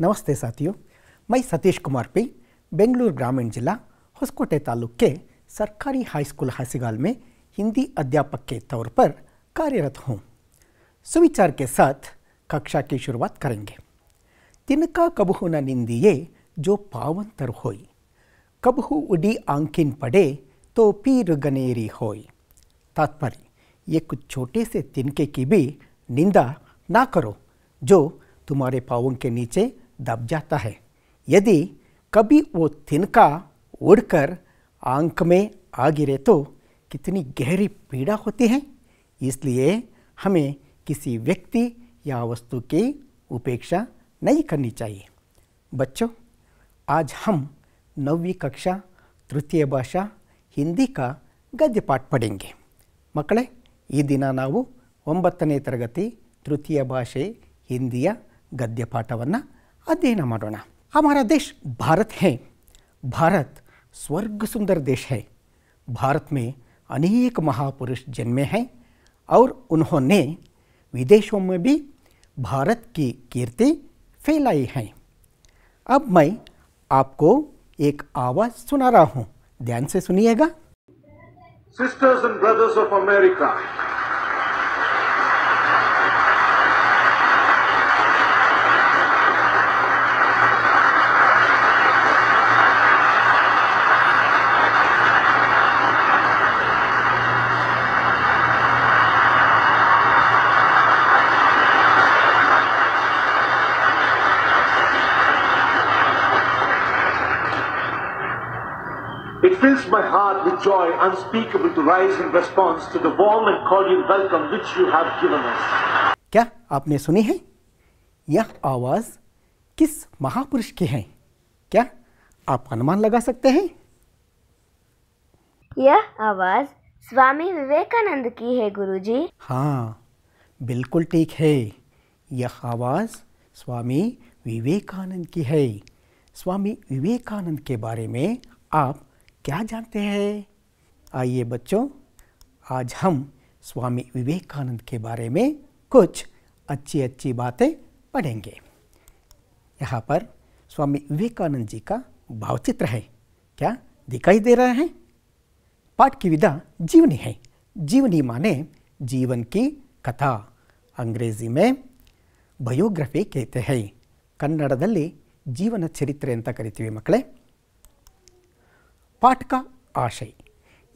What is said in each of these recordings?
नमस्ते साथियों मैं सतीश कुमार पी ಪೈ ग्रामीण जिला हुसकोटे तालुक के सरकारी हाई स्कूल हासीगाल में हिंदी अध्यापक के तौर पर कार्यरत हूँ सुविचार के साथ कक्षा की शुरुआत करेंगे तिनका कबहू न निंदिए जो पावंतर होय कबहू उडी आंकिन पड़े तो पीर गनेरी होय तात्पर्य ये कुछ छोटे से तिनके की भी निंदा ना करो जो तुम्हारे पावों के नीचे दब जाता है यदि कभी वो तिनका उड़कर आंख में आ गिरे तो कितनी गहरी पीड़ा होती है इसलिए हमें किसी व्यक्ति या वस्तु की उपेक्षा नहीं करनी चाहिए बच्चों आज हम नवी कक्षा तृतीय भाषा हिंदी का गद्य पाठ पढ़ेंगे मकड़े ये दिन ना ಒಂಬತ್ತನೇ तरगति तृतीय ಭಾಷೆ हिंदी ಗದ್ಯ अध्ययन ಮಾಡೋಣ हमारा देश भारत है भारत स्वर्ग सुंदर देश है भारत में अनेक महापुरुष जन्मे हैं और उन्होंने विदेशों में भी भारत की कीर्ति फैलाई है अब मैं आपको एक आवाज सुना रहा हूं ध्यान से सुनिएगा sisters and brothers of America It fills my heart with joy unspeakable to rise in response to the warm and cordial welcome which you have given us. क्या आपने सुनी है यह आवाज किस महापुरुष की है क्या आप अनुमान लगा सकते हैं यह आवाज स्वामी विवेकानंद की है गुरुजी। हाँ बिल्कुल ठीक है यह आवाज स्वामी विवेकानंद की है स्वामी विवेकानंद के बारे में आप क्या जानते हैं आइए बच्चों आज हम स्वामी विवेकानंद के बारे में कुछ अच्छी अच्छी बातें पढ़ेंगे यहाँ पर स्वामी विवेकानंद जी का भावचित्र है क्या दिखाई दे रहा है पाठ की विधा जीवनी है जीवनी माने जीवन की कथा अंग्रेजी में ಬಯೋಗ್ರಫಿ कहते हैं ಕನ್ನಡದಲ್ಲಿ जीवन चरित्रे अंत करी मकड़े पाठ का आशय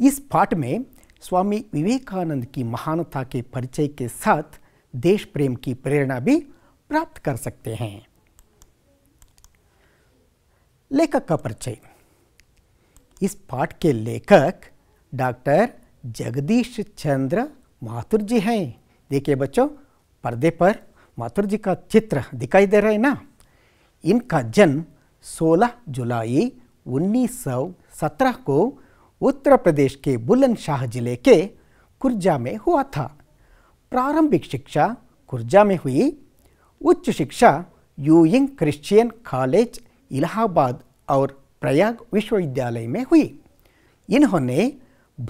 इस पाठ में स्वामी विवेकानंद की महानता के परिचय के साथ देश प्रेम की प्रेरणा भी प्राप्त कर सकते हैं लेखक का परिचय इस पाठ के लेखक डॉक्टर जगदीश चंद्र माथुर जी हैं देखिए बच्चों पर्दे पर माथुर जी का चित्र दिखाई दे रहा है ना इनका जन्म 16 जुलाई उन्नीस 2017 को उत्तर प्रदेश के बुलंदशाह जिले के कुर्जा में हुआ था प्रारंभिक शिक्षा कुर्जा में हुई उच्च शिक्षा यूइंग क्रिश्चियन कॉलेज इलाहाबाद और प्रयाग विश्वविद्यालय में हुई इन्होंने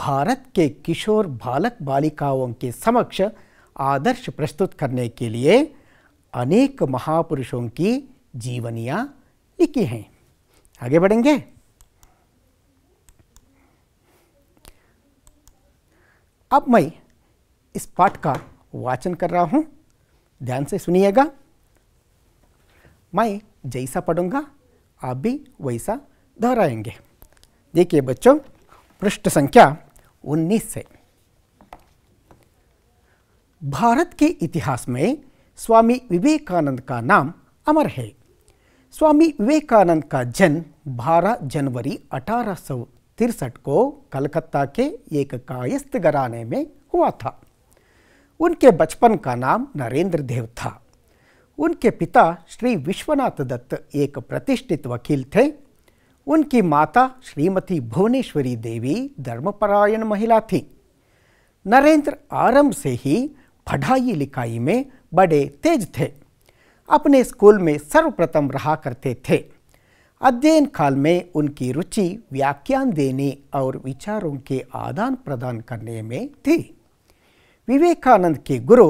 भारत के किशोर बालक बालिकाओं के समक्ष आदर्श प्रस्तुत करने के लिए अनेक महापुरुषों की जीवनियाँ लिखी हैं आगे बढ़ेंगे अब मैं इस पाठ का वाचन कर रहा हूँ ध्यान से सुनिएगा मैं जैसा पढ़ूंगा आप भी वैसा दोहराएंगे देखिए बच्चों पृष्ठ संख्या 19 से भारत के इतिहास में स्वामी विवेकानंद का नाम अमर है स्वामी विवेकानंद का जन्म 12 जनवरी अठारह तिरसठ को कलकत्ता के एक कायस्थ घराने में हुआ था उनके बचपन का नाम नरेंद्र देव था उनके पिता श्री विश्वनाथ दत्त एक प्रतिष्ठित वकील थे उनकी माता श्रीमती भुवनेश्वरी देवी धर्मपरायण महिला थी नरेंद्र आरंभ से ही पढ़ाई लिखाई में बड़े तेज थे अपने स्कूल में सर्वप्रथम रहा करते थे अध्ययन काल में उनकी रुचि व्याख्यान देने और विचारों के आदान प्रदान करने में थी विवेकानंद के गुरु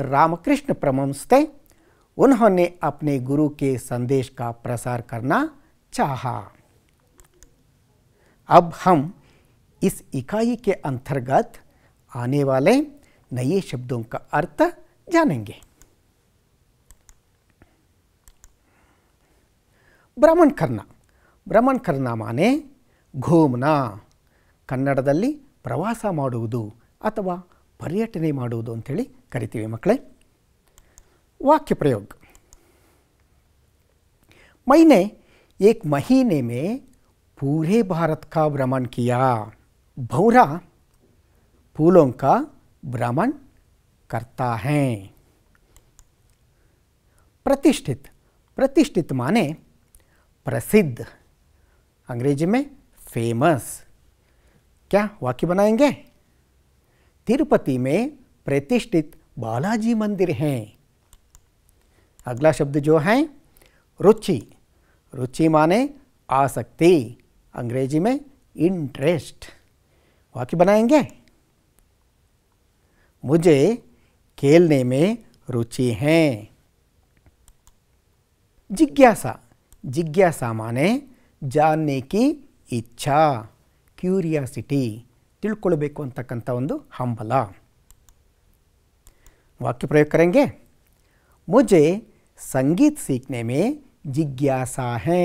रामकृष्ण प्रमंस थे उन्होंने अपने गुरु के संदेश का प्रसार करना चाहा अब हम इस इकाई के अंतर्गत आने वाले नए शब्दों का अर्थ जानेंगे ಭ್ರಮಣ ಕರ್ಣ ಭ್ರಮಣ ಕರ್ಣ ಮಾನೆ ಘೋಮನ ಕನ್ನಡದಲ್ಲಿ ಪ್ರವಾಸ ಮಾಡುವುದು ಅಥವಾ ಪರ್ಯಟನೆ ಮಾಡುವುದು ಅಂಥೇಳಿ ಕರಿತೀವಿ ಮಕ್ಕಳೇ ವಾಕ್ಯ ಪ್ರಯೋಗ ಮೈನೆ एक महीने में पूरे भारत का भ्रमण किया भौरा फूलों का भ्रमण करता है प्रतिष्ठित प्रतिष्ठित माने प्रसिद्ध अंग्रेजी में फेमस क्या वाक्य बनाएंगे तिरुपति में प्रतिष्ठित बालाजी मंदिर हैं अगला शब्द जो है रुचि रुचि माने आसक्ति अंग्रेजी में इंटरेस्ट वाक्य बनाएंगे मुझे खेलने में रुचि है जिज्ञासा जिज्ञासा माने जानने की इच्छा क्यूरियासिटी ತಿಳ್ಕೊಳ್ಬೇಕು ಅಂತಕ್ಕಂಥ वाक्य प्रयोग करेंगे मुझे संगीत सीखने में जिज्ञासा है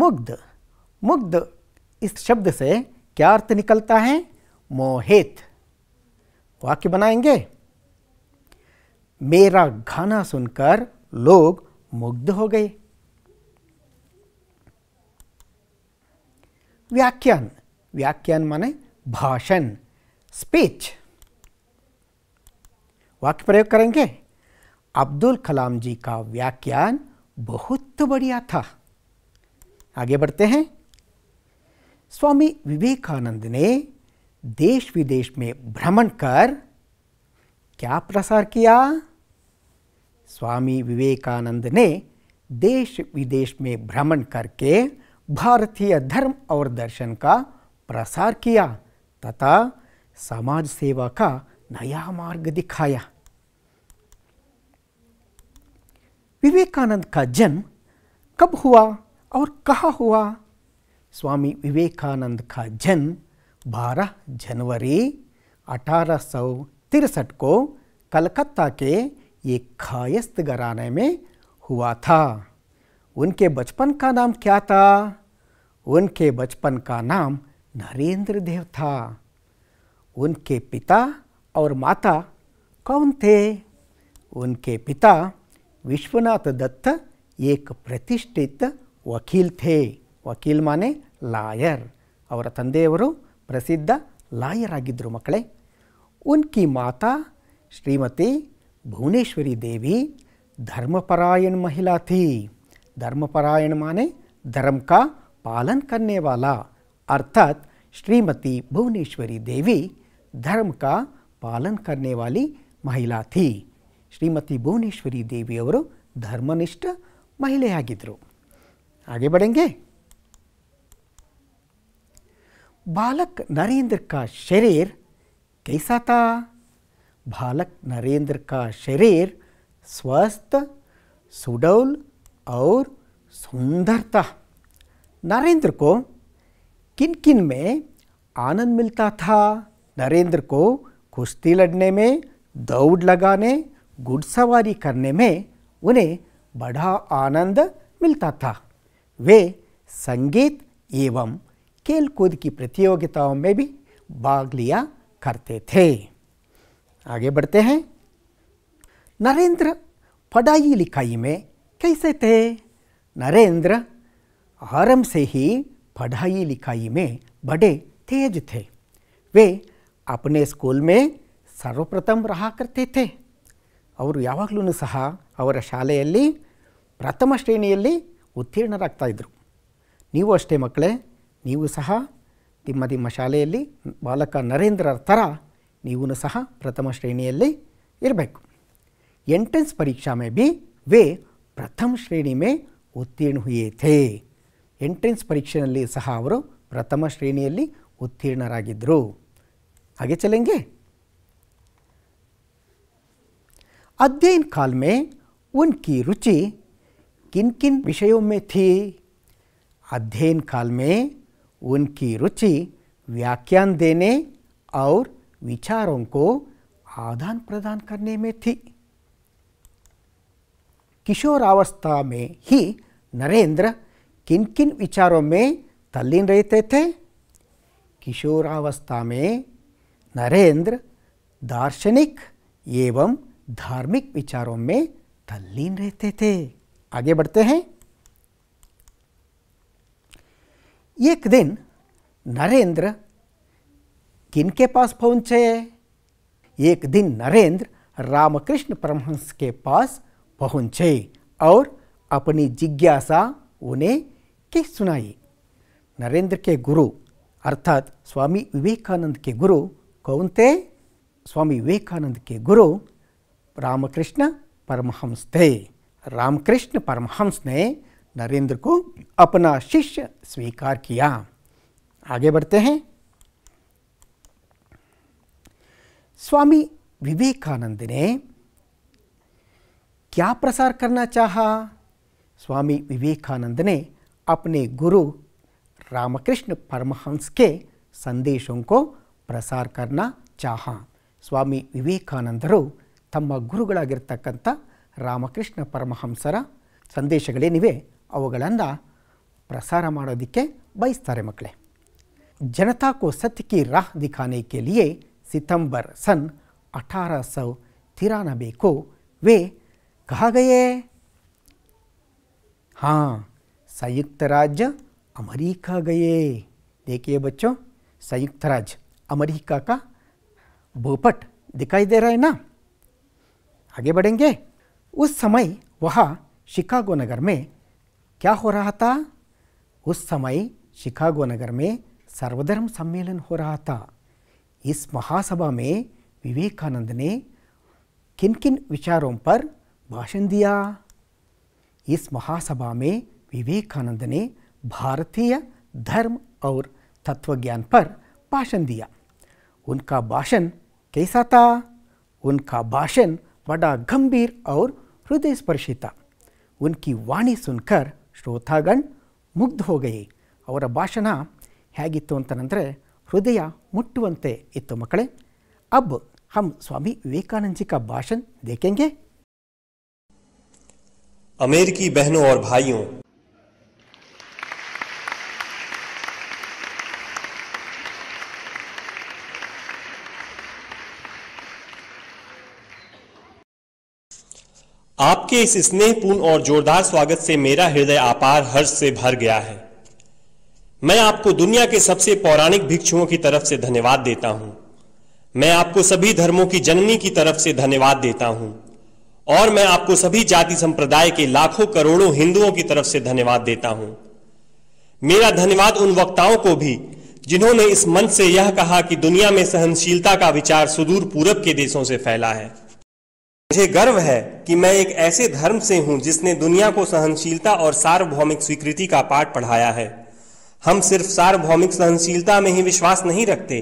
मुग्ध मुग्ध इस शब्द से क्या अर्थ निकलता है मोहित वाक्य बनाएंगे मेरा गाना सुनकर लोग मुग्ध हो गए व्याख्यान व्याख्यान माने भाषण स्पीच वाक्य प्रयोग करेंगे अब्दुल कलाम जी का व्याख्यान बहुत बढ़िया था आगे बढ़ते हैं स्वामी विवेकानंद ने देश विदेश में भ्रमण कर क्या प्रसार किया स्वामी विवेकानंद ने देश विदेश में भ्रमण करके भारतीय धर्म और दर्शन का प्रसार किया तथा समाज सेवा का नया मार्ग दिखाया विवेकानंद का जन्म कब हुआ और कहा हुआ स्वामी विवेकानंद का जन्म 12 जनवरी अठारह को कलकत्ता के ये खायस्त घराने में हुआ था उनके बचपन का नाम क्या था उनके बचपन का नाम नरेंद्र देव था उनके पिता और माता कौन थे उनके पिता विश्वनाथ दत्त एक प्रतिष्ठित वकील थे वकील माने लायर और तंदेवर प्रसिद्ध लायर आगद मकड़े उनकी माता श्रीमती भुवनेश्वरी देवी धर्मपरायण महिला थी धर्मपरायण माने धर्म का पालन करने वाला अर्थात श्रीमती भुवनेश्वरी देवी धर्म का पालन करने वाली महिला थी श्रीमती भुवनेश्वरी देवी देवियವರು ಧರ್ಮನಿಷ್ಠ ಮಹಿಳೆಯಾಗಿದ್ದರು आगे बढ़ेंगे बालक नरेंद्र का शरीर कैसा था बालक नरेंद्र का शरीर स्वस्थ सुडौल और सुंदर था नरेंद्र को किन किन में आनंद मिलता था नरेंद्र को कुश्ती लड़ने में दौड़ लगाने घुड़सवारी करने में उन्हें बड़ा आनंद मिलता था वे संगीत एवं खेलकूद की प्रतियोगिताओं में भी भाग लिया करते थे आगे बढ़ते हैं नरेंद्र पढ़ाई लिखाई में कैसे थे नरेंद्र आरंभ से ही पढ़ाई लिखाई में बड़े तेज थे वे अपने ಸ್ಕೂಲ್ में ಸರ್ವಪ್ರಥಮ ರಹಾಕರ್ತೈತೆ ಅವರು ಯಾವಾಗಲೂ ಸಹ ಅವರ ಶಾಲೆಯಲ್ಲಿ ಪ್ರಥಮ ಶ್ರೇಣಿಯಲ್ಲಿ ಉತ್ತೀರ್ಣರಾಗ್ತಾ ಇದ್ದರು ನೀವು ಅಷ್ಟೇ ಮಕ್ಕಳೇ ನೀವು ಸಹ ನಿಮ್ಮ ನಿಮ್ಮ ಶಾಲೆಯಲ್ಲಿ ಬಾಲಕ ನರೇಂದ್ರರ ಥರ ನೀವು ಸಹ ಪ್ರಥಮ ಶ್ರೇಣಿಯಲ್ಲಿ ಇರಬೇಕು ಎಂಟ್ರೆನ್ಸ್ ಪರೀಕ್ಷಾ ಮೇ ಬಿ ವೇ ಪ್ರಥಮ ಶ್ರೇಣಿ ಮೇ ಉತ್ತೀರ್ಣ ಹುಯೇಥೇ ಎಂಟ್ರೆನ್ಸ್ ಪರೀಕ್ಷೆಯಲ್ಲಿ ಸಹ ಅವರು ಪ್ರಥಮ ಶ್ರೇಣಿಯಲ್ಲಿ ಉತ್ತೀರ್ಣರಾಗಿದ್ದರು ಹಾಗೆ ಚಲೆಂಗೆ ಅಧ್ಯಯನ ಕಾಲ್ಮೆ में ರುಚಿ ಕಿನ್ ಕಿನ್ किन विषयों ಅಧ್ಯಯನ थी अध्ययन ರುಚಿ में उनकी विचारों को आदान प्रदान करने में थी किशोरावस्था में ही नरेंद्र किन किन विचारों में तल्लीन रहते थे किशोरावस्था में नरेंद्र दार्शनिक एवं धार्मिक विचारों में तल्लीन रहते थे आगे बढ़ते हैं एक दिन नरेंद्र किन के पास पहुंचे एक दिन नरेंद्र रामकृष्ण परमहंस के पास पहुंचे और अपनी जिज्ञासा उन्हें के सुनाई नरेंद्र के गुरु अर्थात स्वामी विवेकानंद के गुरु कौन थे स्वामी विवेकानंद के गुरु रामकृष्ण परमहंस थे रामकृष्ण परमहंस ने नरेंद्र को अपना शिष्य स्वीकार किया आगे बढ़ते हैं ಸ್ವಾಮಿ ವಿವೇಕಾನಂದನೇ ಕ್ಯಾ ಪ್ರಸಾರ ಕರ್ನಾ करना ಸ್ವಾಮಿ ವಿವೇಕಾನಂದನೇ विवेकानंद ಗುರು ರಾಮಕೃಷ್ಣ गुरु रामकृष्ण परमहंस के ಪ್ರಸಾರ ಕರ್ನಾ ಚಾಹ ಸ್ವಾಮಿ ವಿವೇಕಾನಂದರು ತಮ್ಮ ಗುರುಗಳಾಗಿರ್ತಕ್ಕಂಥ ರಾಮಕೃಷ್ಣ ಪರಮಹಂಸರ ಸಂದೇಶಗಳೇನಿವೆ ಅವುಗಳನ್ನು ಪ್ರಸಾರ ಮಾಡೋದಕ್ಕೆ ಬಯಸ್ತಾರೆ ಮಕ್ಕಳೇ ಜನತಾ ಕೋ ಸತ್ಯ ಕಿ ದಿಖಾನೆ ಕೆ सितंबर सन अठारह सौ तिरानबे को वे कहा गए हाँ संयुक्त राज्य अमेरिका गए देखिए बच्चों संयुक्त राज्य अमेरिका का भूपट दिखाई दे रहा है ना आगे बढ़ेंगे उस समय वहाँ शिकागो नगर में क्या हो रहा था उस समय शिकागो नगर में सर्वधर्म सम्मेलन हो रहा था इस महासभा में विवेकानंद ने किन किन विचारों पर भाषण दिया इस महासभा में विवेकानंद ने भारतीय धर्म और तत्वज्ञान पर भाषण दिया उनका भाषण कैसा था उनका भाषण बड़ा गंभीर और हृदय स्पर्शी था उनकी वाणी सुनकर श्रोतागण हो गए और भाषण हेगी अंतर हृदय मुट्टुवंते इत्तु मक्कड़े अब हम स्वामी विवेकानंद जी का भाषण देखेंगे अमेरिकी बहनों और भाइयों आपके इस स्नेहपूर्ण और जोरदार स्वागत से मेरा हृदय आपार हर्ष से भर गया है मैं आपको दुनिया के सबसे पौराणिक भिक्षुओं की तरफ से धन्यवाद देता हूं मैं आपको सभी धर्मों की जननी की तरफ से धन्यवाद देता हूं और मैं आपको सभी जाति संप्रदाय के लाखों करोड़ों हिंदुओं की तरफ से धन्यवाद देता हूं मेरा धन्यवाद उन वक्ताओं को भी जिन्होंने इस मंच से यह कहा कि दुनिया में सहनशीलता का विचार सुदूर पूरब के देशों से फैला है मुझे गर्व है कि मैं एक ऐसे धर्म से हूं जिसने दुनिया को सहनशीलता और सार्वभौमिक स्वीकृति का पाठ पढ़ाया है हम सिर्फ सार्वभौमिक सहनशीलता में ही विश्वास नहीं रखते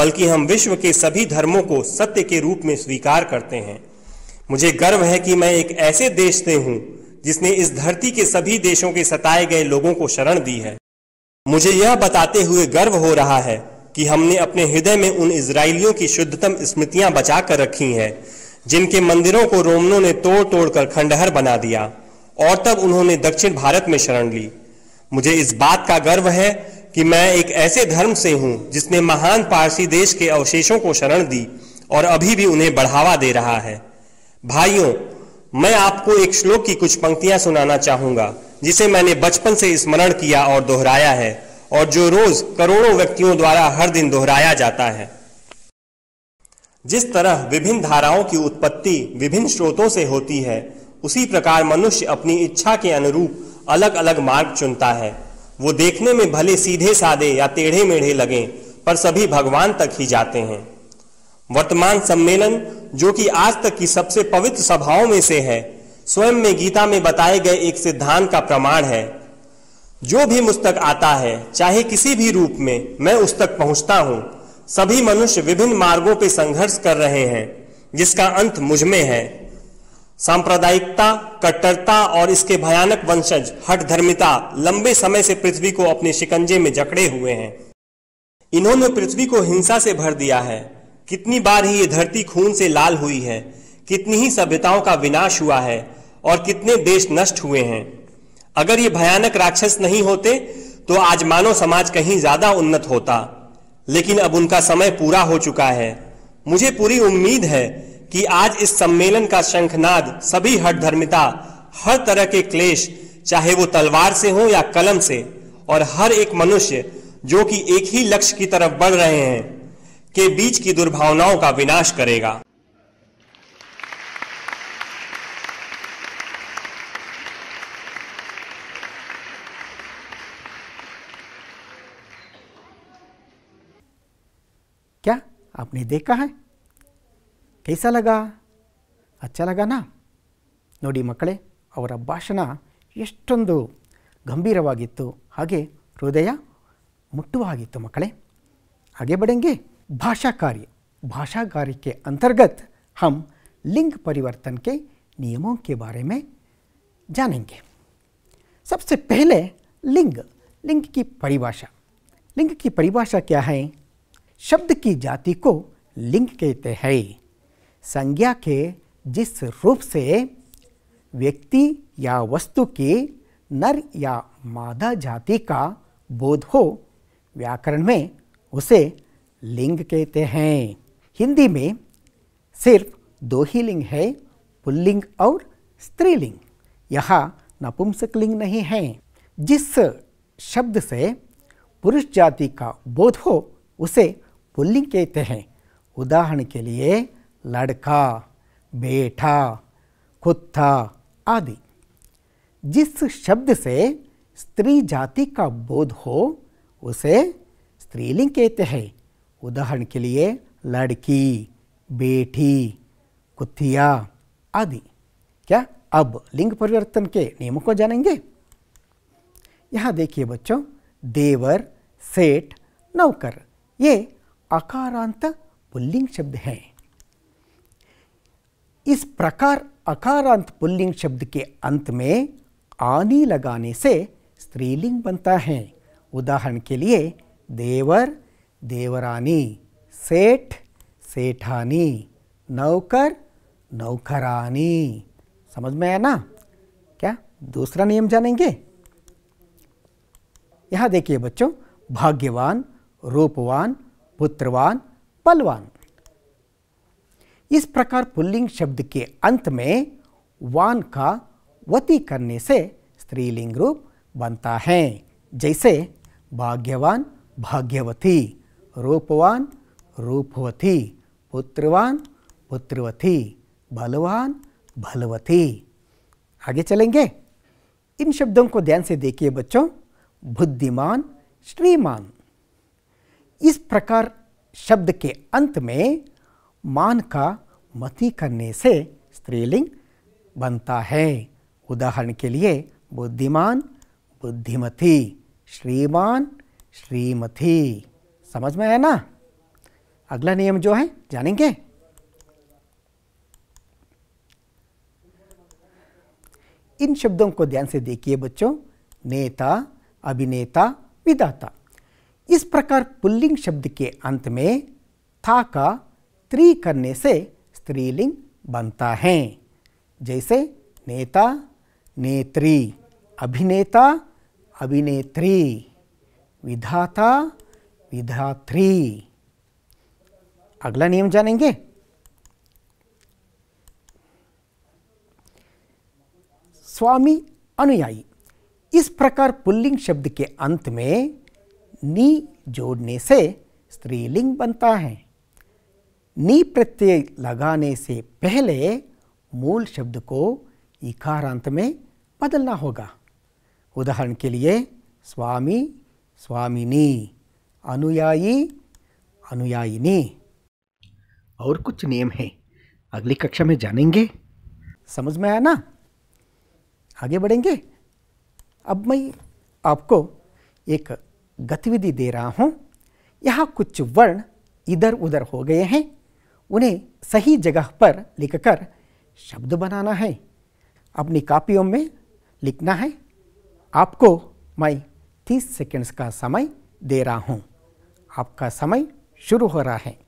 बल्कि हम विश्व के सभी धर्मों को सत्य के रूप में स्वीकार करते हैं मुझे गर्व है कि मैं एक ऐसे देश से हूं जिसने इस धरती के सभी देशों के सताए गए लोगों को शरण दी है मुझे यह बताते हुए गर्व हो रहा है कि हमने अपने हृदय में उन इसराइलियों की शुद्धतम स्मृतियां बचा कर रखी हैं जिनके मंदिरों को रोमनों ने तोड़ तोड़ कर खंडहर बना दिया और तब उन्होंने दक्षिण भारत में शरण ली मुझे इस बात का गर्व है कि मैं एक ऐसे धर्म से हूं जिसने महान पारसी देश के अवशेषों को शरण दी और अभी भी उन्हें बढ़ावा दे रहा है भाइयों मैं आपको एक श्लोक की कुछ पंक्तियां सुनाना चाहूंगा जिसे मैंने बचपन से स्मरण किया और दोहराया है और जो रोज करोड़ों व्यक्तियों द्वारा हर दिन दोहराया जाता है जिस तरह विभिन्न धाराओं की उत्पत्ति विभिन्न स्रोतों से होती है उसी प्रकार मनुष्य अपनी इच्छा के अनुरूप अलग अलग मार्ग चुनता है वो देखने में भले सीधे साधे या टेढ़े मेढ़े लगे पर सभी भगवान तक ही जाते हैं वर्तमान सम्मेलन जो कि आज तक की सबसे पवित्र सभाओं में से है स्वयं में गीता में बताए गए एक सिद्धांत का प्रमाण है जो भी मुझ तक आता है चाहे किसी भी रूप में मैं उस तक पहुंचता हूं सभी मनुष्य विभिन्न मार्गों पर संघर्ष कर रहे हैं जिसका अंत मुझ में है सांप्रदायिकता कट्टरता और इसके भयानक वंशज हट धर्मिता लंबे समय से पृथ्वी को अपने शिकंजे में जकड़े हुए हैं इन्होंने पृथ्वी को हिंसा से भर दिया है कितनी बार ही ये धरती खून से लाल हुई है कितनी ही सभ्यताओं का विनाश हुआ है और कितने देश नष्ट हुए हैं अगर ये भयानक राक्षस नहीं होते तो आज मानव समाज कहीं ज्यादा उन्नत होता लेकिन अब उनका समय पूरा हो चुका है मुझे पूरी उम्मीद है कि आज इस सम्मेलन का शंखनाद सभी हट धर्मिता हर तरह के क्लेश चाहे वो तलवार से हो या कलम से और हर एक मनुष्य जो कि एक ही लक्ष्य की तरफ बढ़ रहे हैं के बीच की दुर्भावनाओं का विनाश करेगा क्या आपने देखा है कैसा लगा अच्छा लगा ಲಗಾನಾ ನೋಡಿ ಮಕ್ಕಳೇ ಅವರ ಭಾಷಣ ಎಷ್ಟೊಂದು ಗಂಭೀರವಾಗಿತ್ತು हृदय ಹೃದಯ मकड़े आगे बड़े भाषा कार्य भाषा कार्य के अंतर्गत हम लिंग परिवर्तन के नियमों के बारे में जानेंगे सबसे पहले लिंग लिंग की परिभाषा लिंग की परिभाषा क्या है शब्द की जाति को लिंग कहते हैं संज्ञा के जिस रूप से व्यक्ति या वस्तु की नर या मादा जाति का बोध हो व्याकरण में उसे लिंग कहते हैं हिंदी में सिर्फ दो ही लिंग है पुल्लिंग और स्त्रीलिंग यह नपुंसक लिंग नहीं है जिस शब्द से पुरुष जाति का बोध हो उसे पुल्लिंग कहते हैं उदाहरण के लिए लड़का बेठा कुत्ता आदि जिस शब्द से स्त्री जाति का बोध हो उसे स्त्रीलिंग कहते हैं उदाहरण के लिए लड़की बेटी कुथिया आदि क्या अब लिंग परिवर्तन के नियमों को जानेंगे यहाँ देखिए बच्चों देवर सेठ नौकर ये अकारांत पुल्लिंग शब्द हैं इस प्रकार अकारांत पुल्लिंग शब्द के अंत में आनी लगाने से स्त्रीलिंग बनता है उदाहरण के लिए देवर देवरानी सेठ सेठानी नौकर नौकरानी समझ में आया ना क्या दूसरा नियम जानेंगे यहां देखिए बच्चों भाग्यवान रूपवान पुत्रवान पलवान इस प्रकार पुल्लिंग शब्द के अंत में वान का वती करने से स्त्रीलिंग रूप बनता है जैसे भाग्यवान भाग्यवती रूपवान रूपवती पुत्रवान पुत्रवती बलवान बलवती आगे चलेंगे इन शब्दों को ध्यान से देखिए बच्चों बुद्धिमान श्रीमान इस प्रकार शब्द के अंत में मान का मती करने से स्त्रीलिंग बनता है उदाहरण के लिए बुद्धिमान बुद्धिमती श्रीमान श्रीमती समझ में आया ना अगला नियम जो है जानेंगे इन शब्दों को ध्यान से देखिए बच्चों नेता अभिनेता विदाता इस प्रकार पुल्लिंग शब्द के अंत में था का स्त्री करने से स्त्रीलिंग बनता है जैसे नेता नेत्री अभिनेता अभिनेत्री विधाता विधात्री अगला नियम जानेंगे स्वामी अनुयायी इस प्रकार पुल्लिंग शब्द के अंत में नी जोड़ने से स्त्रीलिंग बनता है नी प्रत्यय लगाने से पहले मूल शब्द को इकारांत में बदलना होगा उदाहरण के लिए स्वामी स्वामिनी अनुयायी अनुयायिनी और कुछ नियम है अगली कक्षा में जानेंगे समझ में आया ना आगे बढ़ेंगे अब मैं आपको एक गतिविधि दे रहा हूँ यहाँ कुछ वर्ण इधर उधर हो गए हैं उन्हें सही जगह पर लिखकर शब्द बनाना है अपनी कापियों में लिखना है आपको मैं तीस सेकेंड्स का समय दे रहा हूँ आपका समय शुरू हो रहा है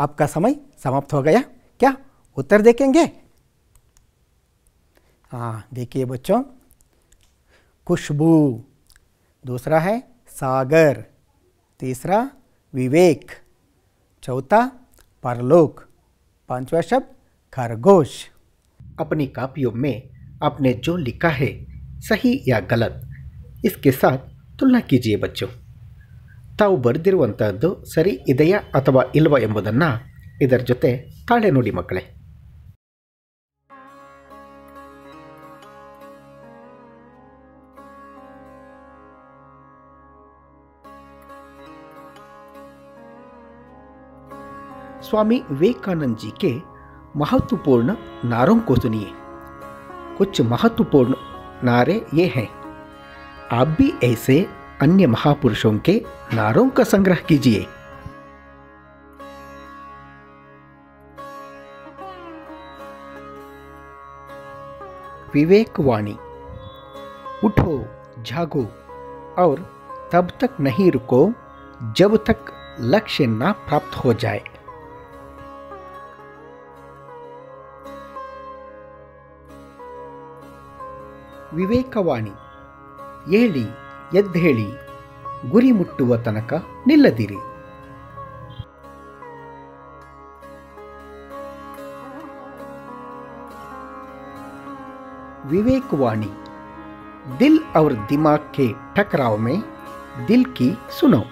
आपका समय समाप्त हो गया क्या उत्तर देखेंगे हाँ देखिए बच्चों खुशबू दूसरा है सागर तीसरा विवेक चौथा परलोक पांचवा शब्द खरगोश अपनी कापियों में आपने जो लिखा है सही या गलत इसके साथ तुलना कीजिए बच्चों ತಾವು ಬರೆದಿರುವಂತಹದ್ದು ಸರಿ ಇದೆಯಾ ಅಥವಾ ಇಲ್ವಾ ಎಂಬುದನ್ನು ಇದರ ಜೊತೆ ತಾಳೆ ನೋಡಿ ಮಕ್ಕಳೇ ಸ್ವಾಮಿ ವಿವೇಕಾನಂದ ಜಿ ಕೆ ಮಹತ್ವಪೂರ್ಣ ನಾರೋಂ को सुनिए ಮಹತ್ವಪೂರ್ಣ ನಾರೆ ಏ ಹೇ ಐಸೆ अन्य महापुरुषों के नारों का संग्रह कीजिए विवेक वाणी उठो जागो और तब तक नहीं रुको जब तक लक्ष्य ना प्राप्त हो जाए विवेकवाणी यह ली ಎದ್ದೇಳಿ ಗುರಿ ಮುಟ್ಟುವ ತನಕ ನಿಲ್ಲದಿರಿ ವಿವೇಕವಾಣಿ ದಿಲ್ और दिमाग ಟಕರಾವ್ ಮೇ ದಿಲ್ ಕಿ ಸುನೋ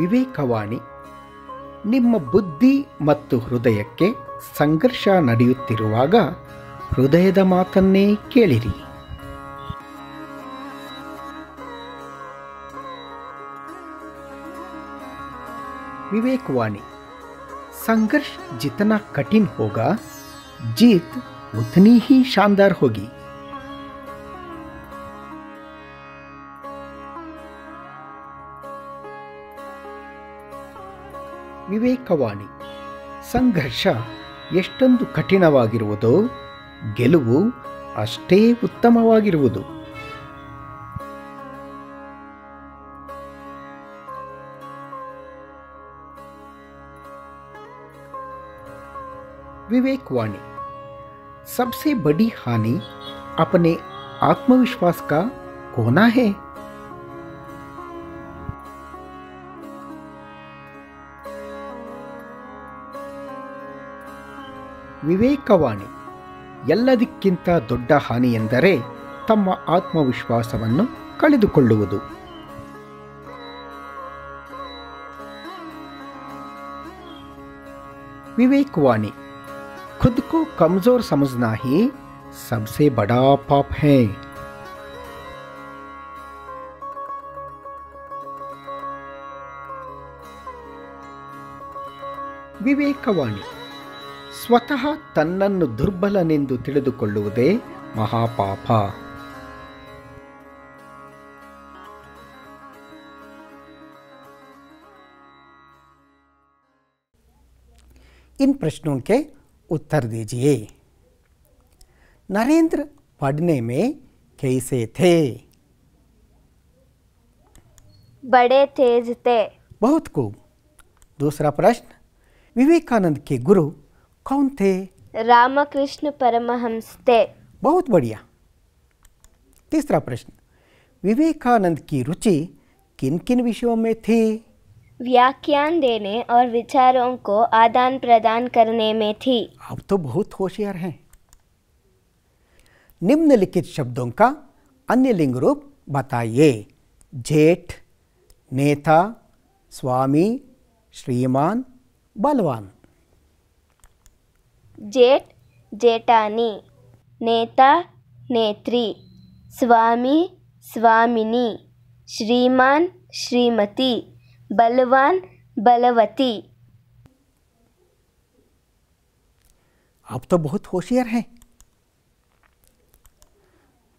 ವಿವೇಕವಾಣಿ ನಿಮ್ಮ ಬುದ್ಧಿ ಮತ್ತು ಹೃದಯಕ್ಕೆ ಸಂಘರ್ಷ ನಡೆಯುತ್ತಿರುವಾಗ ಹೃದಯದ ಮಾತನ್ನೇ ಕೇಳಿರಿ ವಿವೇಕವಾಣಿ ಸಂಘರ್ಷ ಜಿತನ ಕಠಿಣ ಹೋಗ ಜೀತ್ ಉತ್ನಿ ಹಿ ಶಾನ್ದಾರ್ ಹೋಗಿ ವಿವೇಕವಾಣಿ ಸಂಘರ್ಷ ಎಷ್ಟೊಂದು ಕಠಿಣವಾಗಿರುವುದೋ ಗೆಲುವು ಅಷ್ಟೇ ಉತ್ತಮವಾಗಿರುವುದು विवेकवाणी सबसे बड़ी हानि अपने आत्मविश्वास का होना है विवेकवाणी ಎಲ್ಲದಕ್ಕಿಂತ ದೊಡ್ಡ ಹಾನಿಯೆಂದರೆ ತಮ್ಮ ಆತ್ಮವಿಶ್ವಾಸವನ್ನು ಕಳೆದುಕೊಳ್ಳುವುದು ವಿವೇಕವಾಣಿ ಖುದ್ಕೋ ಕಮಜೋರ್ ಸಮಜ್ನಾ ಹಿ सबसे बड़ा पाप है ವಿವೇಕವಾಣಿ ಸ್ವತಃ ತನ್ನನ್ನು ದುರ್ಬಲನೆಂದು ತಿಳಿದುಕೊಳ್ಳುವುದೇ ಮಹಾಪಾಪ ಇನ್ प्रश्नों ಉತ್ತರ उत्तर दीजिए नरेंद्र पढ़ने में कैसे थे बड़े तेज थे बहुत खूब दूसरा प्रश्न विवेकानंद के गुरु कौन थे रामकृष्ण परमहंस थे बहुत बढ़िया तीसरा प्रश्न विवेकानंद की रुचि किन किन विषयों में थी व्याख्यान देने और विचारों को आदान प्रदान करने में थी आप तो बहुत होशियार हैं निम्नलिखित शब्दों का अन्य लिंग रूप बताइए जेठ नेता स्वामी श्रीमान बलवान जेठ जेठानी नेता नेत्री स्वामी स्वामिनी श्रीमान श्रीमती बलवान बलवती आप तो बहुत होशियार हैं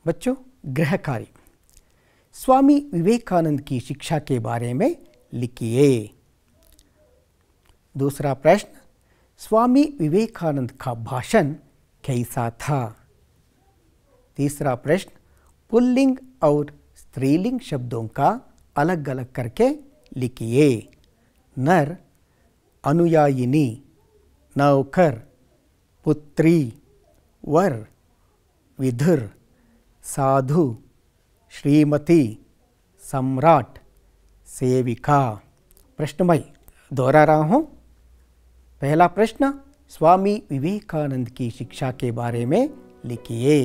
बच्चों ग्रह कार्य स्वामी विवेकानंद की शिक्षा के बारे में लिखिए दूसरा प्रश्न स्वामी विवेकानंद का भाषण कैसा था तीसरा प्रश्न पुल्लिंग और स्त्रीलिंग शब्दों का अलग अलग करके लिखिए नर अनुयायिनी नौकर पुत्री वर विधुर साधु श्रीमती सम्राट सेविका प्रश्नमय दोहरा रहा हूँ पहला प्रश्न स्वामी विवेकानंद की शिक्षा के बारे में लिखिए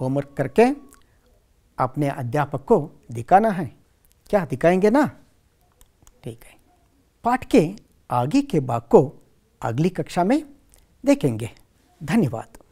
होमवर्क करके अपने अध्यापक को दिखाना है क्या दिखाएंगे ना ठीक है पाठ के आगे के भाग को अगली कक्षा में देखेंगे धन्यवाद